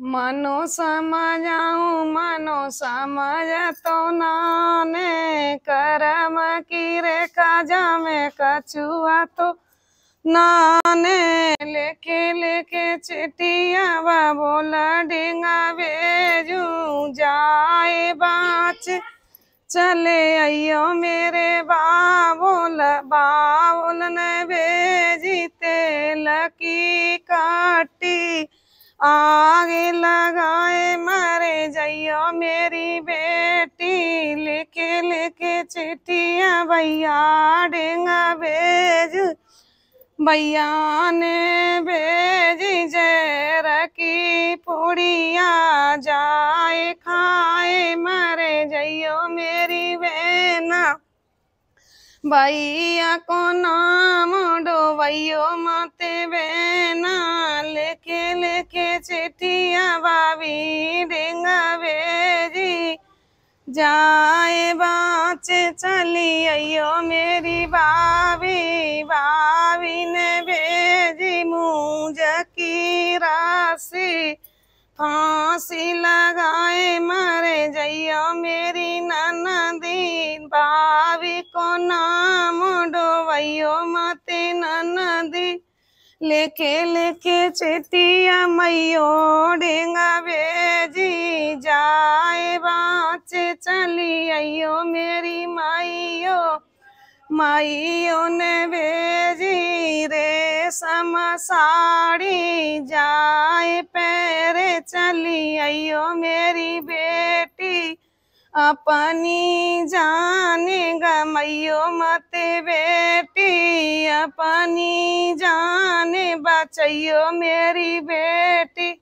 मनो समझाऊ मनो समझ तो नाने करम की रेखा जामे कछुआ तो नाने लेके लेके चिटिया बाबो लडिंगा भेजू जाए बाच चले अयो मेरे बाबोल बाबोल ने भेजी तेल की काट आगे लगाए मरे जइयो मेरी बेटी लिख लिख चिट्ठिया भैया डेंगा भेज भैया ने भेज जय रखी पूड़िया जाए खाए मरे जइयो मेरी बेना भैया को नाम डोबैयो माते बेना लेके लेके चिटिया बाबी डेंगा भेजी जाए बाँच चली अयो मेरी बाबी बाबी ने भेजी मुँह की राशि फांसी लगाए मरे जइयो मेरी लेके लेके चेतिया मैयो डेंगा बेजी जाए बाचे चली आइयो मेरी माइयो माइयो ने बेजी रे साड़ी जाए पैरे चली आइयो मेरी बेटी अपनी जाने मैयो मत बेटी पानी जाने बचाइयो मेरी बेटी